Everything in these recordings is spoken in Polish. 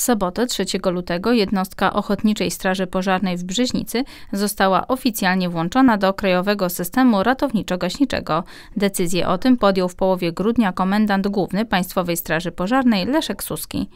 W sobotę 3 lutego jednostka Ochotniczej Straży Pożarnej w Brzeźnicy została oficjalnie włączona do Krajowego Systemu Ratowniczo-Gaśniczego. Decyzję o tym podjął w połowie grudnia komendant główny Państwowej Straży Pożarnej Leszek Suski.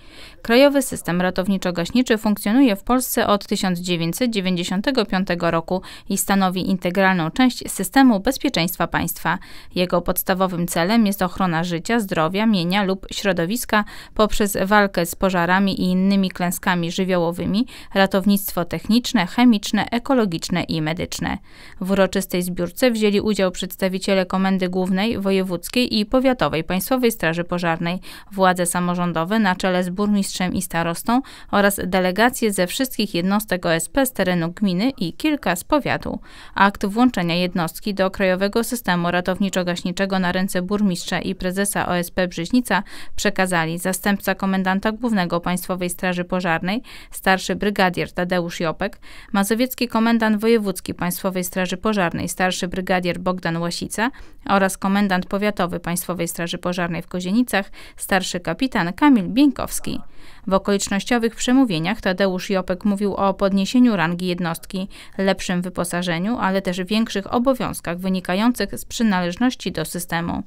Krajowy System Ratowniczo-Gaśniczy funkcjonuje w Polsce od 1995 roku i stanowi integralną część systemu bezpieczeństwa państwa. Jego podstawowym celem jest ochrona życia, zdrowia, mienia lub środowiska poprzez walkę z pożarami i innymi klęskami żywiołowymi ratownictwo techniczne, chemiczne, ekologiczne i medyczne. W uroczystej zbiórce wzięli udział przedstawiciele Komendy Głównej, Wojewódzkiej i Powiatowej Państwowej Straży Pożarnej, władze samorządowe na czele z burmistrzem i starostą oraz delegacje ze wszystkich jednostek OSP z terenu gminy i kilka z powiatu. Akt włączenia jednostki do krajowego systemu ratowniczo-gaśniczego na ręce burmistrza i prezesa OSP Brzeźnica przekazali zastępca komendanta głównego Państwowej Państwowej Straży Pożarnej, starszy brygadier Tadeusz Jopek, mazowiecki komendant wojewódzki Państwowej Straży Pożarnej, starszy brygadier Bogdan Łasica oraz komendant powiatowy Państwowej Straży Pożarnej w Kozienicach, starszy kapitan Kamil Bieńkowski. W okolicznościowych przemówieniach Tadeusz Jopek mówił o podniesieniu rangi jednostki, lepszym wyposażeniu, ale też większych obowiązkach wynikających z przynależności do systemu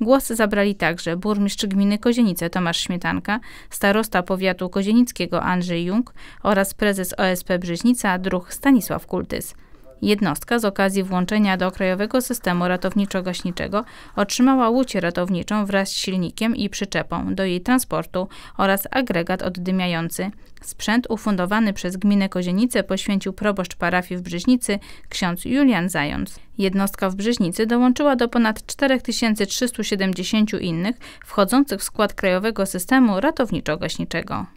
głos zabrali także burmistrz gminy Kozienice Tomasz Śmietanka, starosta powiatu kozienickiego Andrzej Jung oraz prezes OSP Brzeźnica druh Stanisław Kultys. Jednostka z okazji włączenia do krajowego systemu ratowniczo-gaśniczego otrzymała łódź ratowniczą wraz z silnikiem i przyczepą do jej transportu oraz agregat oddymiający, Sprzęt ufundowany przez gminę Kozienice poświęcił proboszcz parafii w Brzeźnicy ksiądz Julian Zając. Jednostka w Brzeźnicy dołączyła do ponad 4370 innych wchodzących w skład krajowego systemu ratowniczo-gaśniczego.